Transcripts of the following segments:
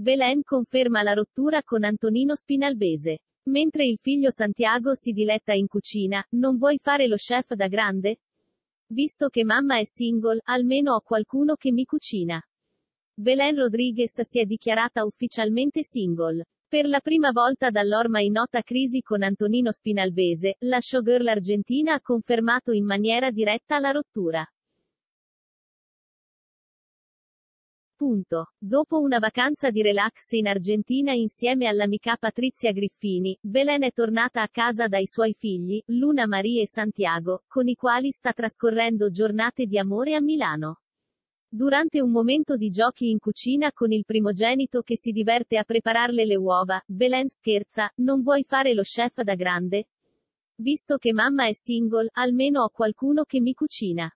Belen conferma la rottura con Antonino Spinalbese. Mentre il figlio Santiago si diletta in cucina, non vuoi fare lo chef da grande? Visto che mamma è single, almeno ho qualcuno che mi cucina. Belen Rodriguez si è dichiarata ufficialmente single. Per la prima volta dall'ormai nota crisi con Antonino Spinalbese, la showgirl argentina ha confermato in maniera diretta la rottura. Punto. Dopo una vacanza di relax in Argentina insieme all'amica Patrizia Griffini, Belen è tornata a casa dai suoi figli, Luna Marie e Santiago, con i quali sta trascorrendo giornate di amore a Milano. Durante un momento di giochi in cucina con il primogenito che si diverte a prepararle le uova, Belen scherza, non vuoi fare lo chef da grande? Visto che mamma è single, almeno ho qualcuno che mi cucina.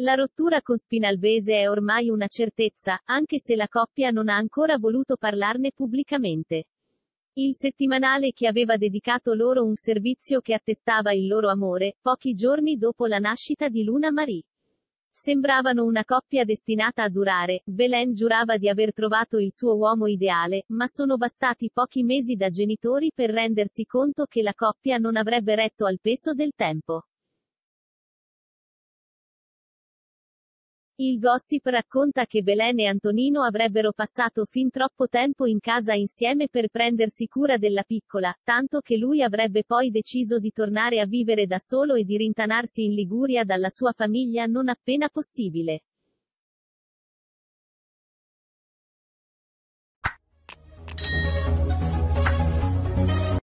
La rottura con Spinalbese è ormai una certezza, anche se la coppia non ha ancora voluto parlarne pubblicamente. Il settimanale che aveva dedicato loro un servizio che attestava il loro amore, pochi giorni dopo la nascita di Luna Marie. Sembravano una coppia destinata a durare, Belen giurava di aver trovato il suo uomo ideale, ma sono bastati pochi mesi da genitori per rendersi conto che la coppia non avrebbe retto al peso del tempo. Il gossip racconta che Belen e Antonino avrebbero passato fin troppo tempo in casa insieme per prendersi cura della piccola, tanto che lui avrebbe poi deciso di tornare a vivere da solo e di rintanarsi in Liguria dalla sua famiglia non appena possibile.